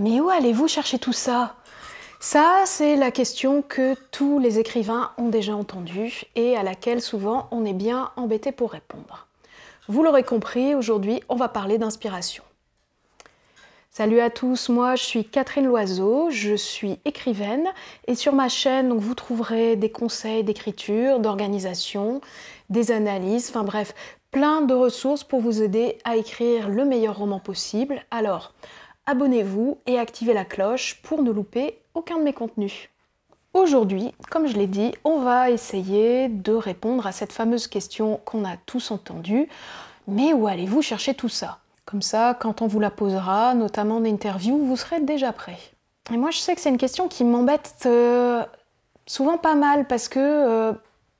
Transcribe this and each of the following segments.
Mais où allez-vous chercher tout ça Ça, c'est la question que tous les écrivains ont déjà entendue et à laquelle souvent on est bien embêté pour répondre. Vous l'aurez compris, aujourd'hui, on va parler d'inspiration. Salut à tous, moi je suis Catherine Loiseau, je suis écrivaine et sur ma chaîne vous trouverez des conseils d'écriture, d'organisation, des analyses, enfin bref, plein de ressources pour vous aider à écrire le meilleur roman possible. Alors, abonnez-vous et activez la cloche pour ne louper aucun de mes contenus. Aujourd'hui, comme je l'ai dit, on va essayer de répondre à cette fameuse question qu'on a tous entendue. Mais où allez-vous chercher tout ça Comme ça, quand on vous la posera, notamment en interview, vous serez déjà prêt. Et moi, je sais que c'est une question qui m'embête euh, souvent pas mal parce que euh,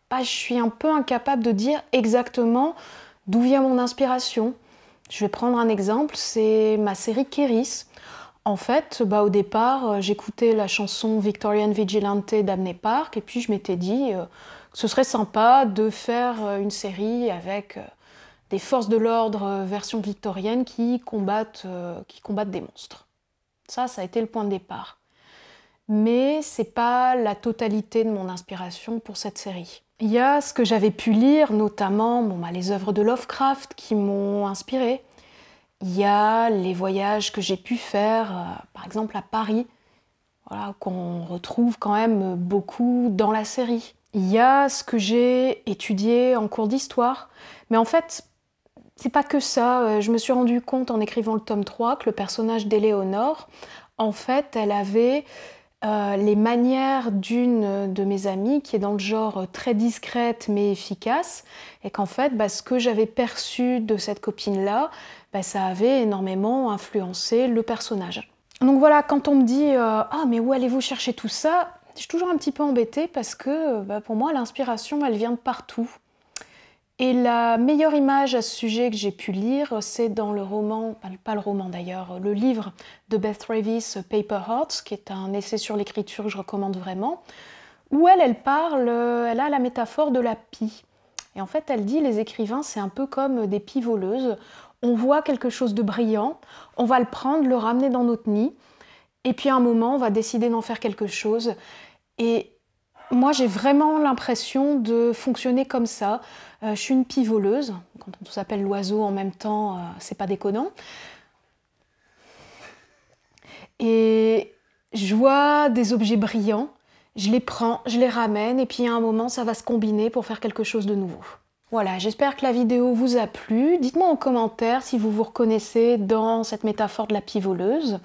bah, je suis un peu incapable de dire exactement d'où vient mon inspiration. Je vais prendre un exemple, c'est ma série Keris. En fait, bah, au départ, euh, j'écoutais la chanson Victorian Vigilante d'Amney Park et puis je m'étais dit euh, que ce serait sympa de faire euh, une série avec des forces de l'ordre version victorienne qui combattent, qui combattent des monstres. Ça, ça a été le point de départ. Mais c'est pas la totalité de mon inspiration pour cette série. Il y a ce que j'avais pu lire, notamment bon, bah, les œuvres de Lovecraft qui m'ont inspiré. Il y a les voyages que j'ai pu faire, euh, par exemple à Paris, voilà, qu'on retrouve quand même beaucoup dans la série. Il y a ce que j'ai étudié en cours d'histoire, mais en fait, c'est pas que ça. Euh, je me suis rendu compte en écrivant le tome 3 que le personnage d'Eléonore, en fait, elle avait euh, les manières d'une de mes amies qui est dans le genre très discrète mais efficace et qu'en fait bah, ce que j'avais perçu de cette copine là bah, ça avait énormément influencé le personnage donc voilà quand on me dit euh, ah mais où allez-vous chercher tout ça je suis toujours un petit peu embêtée parce que bah, pour moi l'inspiration elle vient de partout et la meilleure image à ce sujet que j'ai pu lire, c'est dans le roman, pas le roman d'ailleurs, le livre de Beth Travis, Paper Hearts, qui est un essai sur l'écriture que je recommande vraiment, où elle, elle parle, euh, elle a la métaphore de la pie. Et en fait, elle dit, les écrivains, c'est un peu comme des pies voleuses. On voit quelque chose de brillant, on va le prendre, le ramener dans notre nid, et puis à un moment, on va décider d'en faire quelque chose. Et moi, j'ai vraiment l'impression de fonctionner comme ça. Euh, je suis une pivoleuse. Quand on s'appelle l'oiseau en même temps, euh, c'est pas déconnant. Et je vois des objets brillants, je les prends, je les ramène, et puis à un moment, ça va se combiner pour faire quelque chose de nouveau. Voilà, j'espère que la vidéo vous a plu. Dites-moi en commentaire si vous vous reconnaissez dans cette métaphore de la pivoleuse.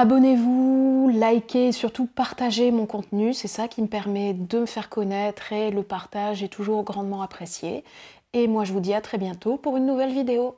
Abonnez-vous, likez, surtout partagez mon contenu, c'est ça qui me permet de me faire connaître et le partage est toujours grandement apprécié. Et moi je vous dis à très bientôt pour une nouvelle vidéo.